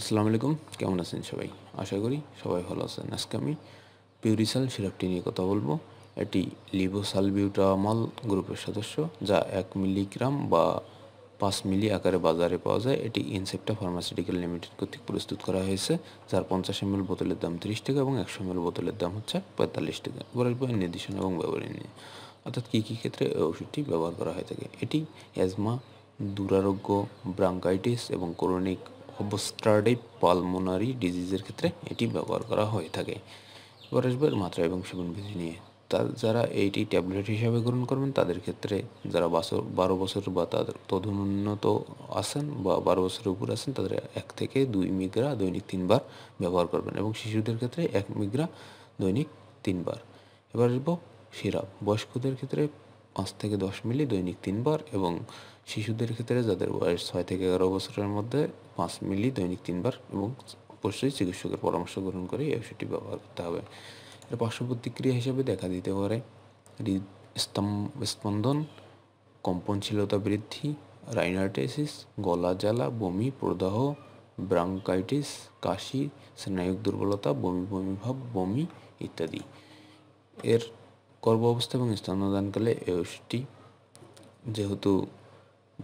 আসসালামু আলাইকুম কেমন আছেন সবাই আশা করি সবাই ভালো আছেন আজকে আমি পিউরিসাল সিরাপটি নিয়ে কথা বলবো এটি বিউটামাল গ্রুপের সদস্য যা এক মিলিগ্রাম বা পাঁচ মিলি আকারে বাজারে পাওয়া যায় এটি ইনসেপ্টা ফার্মাসিউটিক্যাল লিমিটেড কর্তৃক প্রস্তুত করা হয়েছে যার পঞ্চাশ এম বোতলের দাম তিরিশ টাকা এবং একশো এম বোতলের দাম হচ্ছে পঁয়তাল্লিশ টাকা এবার আসবো এবং ব্যবহার নিয়ে অর্থাৎ কী কী ক্ষেত্রে এই ওষুধটি ব্যবহার করা হয়ে থাকে এটি অ্যাজমা দুরারোগ্য ব্রাঙ্কাইটিস এবং করোনিক অবস্ট্রাডিভ পালমোনারি ডিজিজের ক্ষেত্রে এটি ব্যবহার করা হয়ে থাকে এবার আসবে মাত্রা এবং বিধি নিয়ে তা যারা এইটি ট্যাবলেট হিসাবে গ্রহণ করবেন তাদের ক্ষেত্রে যারা বছর বারো বছর বা তাদের তদুন্নত আছেন বা বারো বছরের উপর আছেন তাদের এক থেকে দুই মিগ্রা দৈনিক তিনবার ব্যবহার করবেন এবং শিশুদের ক্ষেত্রে এক মিগ্রা দৈনিক তিনবার এবার আসবো সিরাপ বয়স্কদের ক্ষেত্রে পাঁচ থেকে দশ মিলি দৈনিক তিনবার এবং শিশুদের ক্ষেত্রে যাদের বয়স ছয় থেকে এগারো বছরের মধ্যে পাঁচ মিলি দৈনিক তিনবার এবং অবশ্যই চিকিৎসকের পরামর্শ গ্রহণ করে এই ওষুধটি ব্যবহার করতে হবে এর পার্শ্ব প্রতিক্রিয়া হিসেবে দেখা দিতে পারে স্পন্দন কম্পনশীলতা বৃদ্ধি রাইনাইটাইসিস গলা জ্বালা বমি প্রদাহ ব্রাঙ্কাইটিস কাশি স্নায়ুক দুর্বলতা বমি বমিভাব বমি ইত্যাদি এর গর্ভ অবস্থা এবং স্তন্যদানকালে ওষুধটি যেহেতু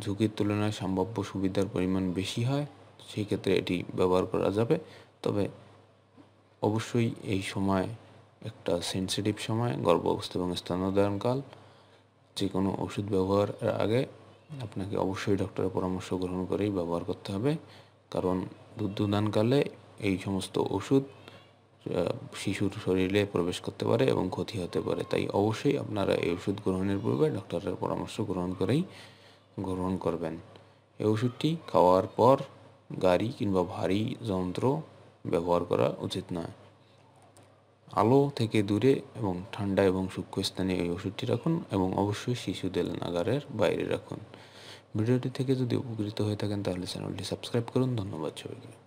ঝুঁকির তুলনায় সম্ভাব্য সুবিধার পরিমাণ বেশি হয় সেই ক্ষেত্রে এটি ব্যবহার করা যাবে তবে অবশ্যই এই সময় একটা সেন্সিটিভ সময় গর্ভ অবস্থা এবং স্তন্যদানকাল যে কোনো ওষুধ ব্যবহারের আগে আপনাকে অবশ্যই ডক্টরের পরামর্শ গ্রহণ করেই ব্যবহার করতে হবে কারণ দুধ দুদানকালে এই সমস্ত ওষুধ শিশুর শরীরে প্রবেশ করতে পারে এবং ক্ষতি হতে পারে তাই অবশ্যই আপনারা এই ওষুধ গ্রহণের পূর্বে ডক্টরের পরামর্শ গ্রহণ করেই গ্রহণ করবেন এই ওষুধটি খাওয়ার পর গাড়ি কিংবা ভারী যন্ত্র ব্যবহার করা উচিত নয় আলো থেকে দূরে এবং ঠান্ডা এবং সূক্ষ্ম স্থানে এই ওষুধটি রাখুন এবং অবশ্যই শিশুদের নাগারের বাইরে রাখুন ভিডিওটি থেকে যদি উপকৃত হয়ে থাকেন তাহলে চ্যানেলটি সাবস্ক্রাইব করুন ধন্যবাদ সবাইকে